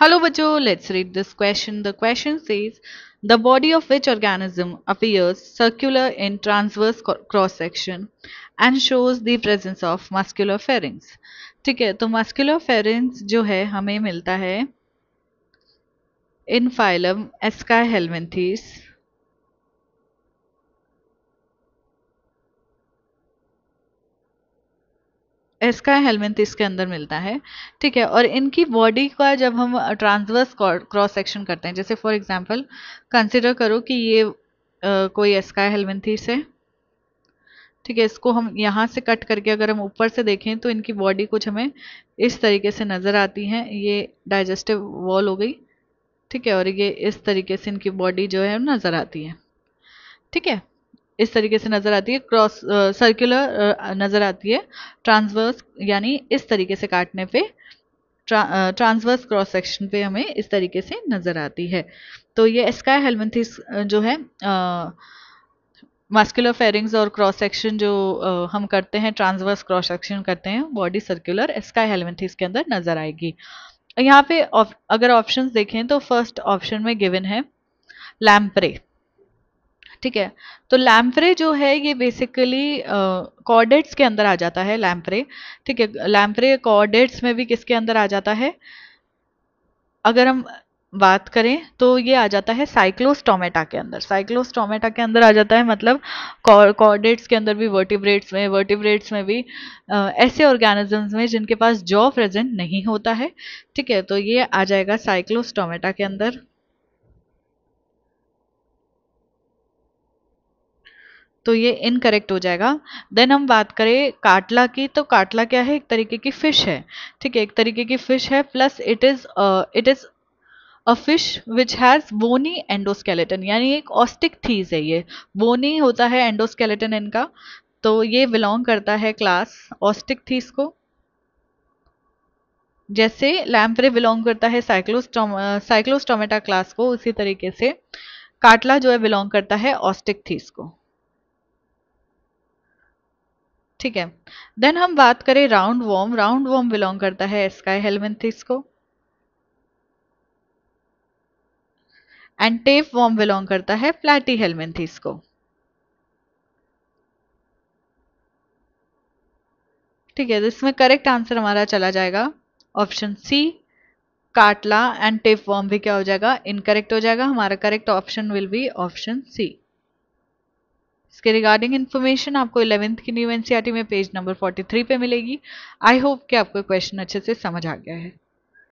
hello बच्चो let's read this question the question says the body of which organism appears circular in transverse cross section and shows the presence of muscular pharynx ठीक है तो muscular pharynx जो है हमें मिलता है in phylum aschelminthes इसका helminth इसके अंदर मिलता है ठीक है और इनकी बॉडी का जब हम ट्रांसवर्स क्रॉस सेक्शन करते हैं जैसे फॉर एग्जांपल कंसिडर करो कि ये आ, कोई एस्का हेलमेंथीस है ठीक है इसको हम यहाँ से कट करके अगर हम ऊपर से देखें तो इनकी बॉडी कुछ हमें इस तरीके से नज़र आती है ये डाइजेस्टिव वॉल हो गई ठीक है और ये इस तरीके से इनकी बॉडी जो है नज़र आती है ठीक है इस तरीके से नज़र आती है क्रॉस सर्कुलर नज़र आती है ट्रांसवर्स यानी इस तरीके से काटने पे ट्रांसवर्स क्रॉस सेक्शन पे हमें इस तरीके से नज़र आती है तो ये स्काई हेलमेंथिस जो है मस्कुलर फेरिंग्स और क्रॉस सेक्शन जो आ, हम करते हैं ट्रांसवर्स क्रॉस सेक्शन करते हैं बॉडी सर्कुलर स्काई हेलमेंथिस के अंदर नज़र आएगी यहाँ पे अगर ऑप्शन देखें तो फर्स्ट ऑप्शन में गिवन है लैम्प्रे ठीक है तो लैम्परे जो है ये बेसिकली कॉर्डेट्स के अंदर आ जाता है लैम्प्रे ठीक है लैम्परे कॉर्डेट्स में भी किसके अंदर आ जाता है अगर हम बात करें तो ये आ जाता है साइक्लोस्टोमेटा के अंदर साइक्लोस्टोमेटा के अंदर आ जाता है मतलब कॉर्डेट्स के अंदर भी वर्टिब्रेट्स में वर्टिब्रेट्स में भी आ, ऐसे ऑर्गेनिजम्स में जिनके पास जॉ प्रेजेंट नहीं होता है ठीक है तो ये आ जाएगा साइक्लोस्टोमेटा के अंदर तो ये इनकरेक्ट हो जाएगा देन हम बात करें काटला की तो काटला क्या है एक तरीके की फ़िश है ठीक है एक तरीके की फ़िश है plus it is it is a fish which has bony endoskeleton यानी एक ऑस्टिक थीज है ये बोनी होता है एंडोस्केलेटन इनका तो ये बिलोंग करता है क्लास ऑस्टिक थीज को जैसे लैम्प्रे बिलोंग करता है साइक्लोस्टोम साइक्लोस्टोमेटा क्लास को उसी तरीके से काटला जो है बिलोंग करता है ऑस्टिक थीज को ठीक है देन हम बात करें round worm round worm belong करता है स्काई हेलमेंथिस को एंड टेप वॉर्म बिलोंग करता है फ्लैटी हेलमेंथिस को ठीक है इसमें करेक्ट आंसर हमारा चला जाएगा option C catla and tape worm भी क्या हो जाएगा इनकरेक्ट हो जाएगा हमारा correct option will be option C इसके रिगार्डिंग इन्फॉर्मेशन आपको इलेवेंथ की न्यू एनसीआरटी e में पेज नंबर 43 पे मिलेगी आई होप कि आपको क्वेश्चन अच्छे से समझ आ गया है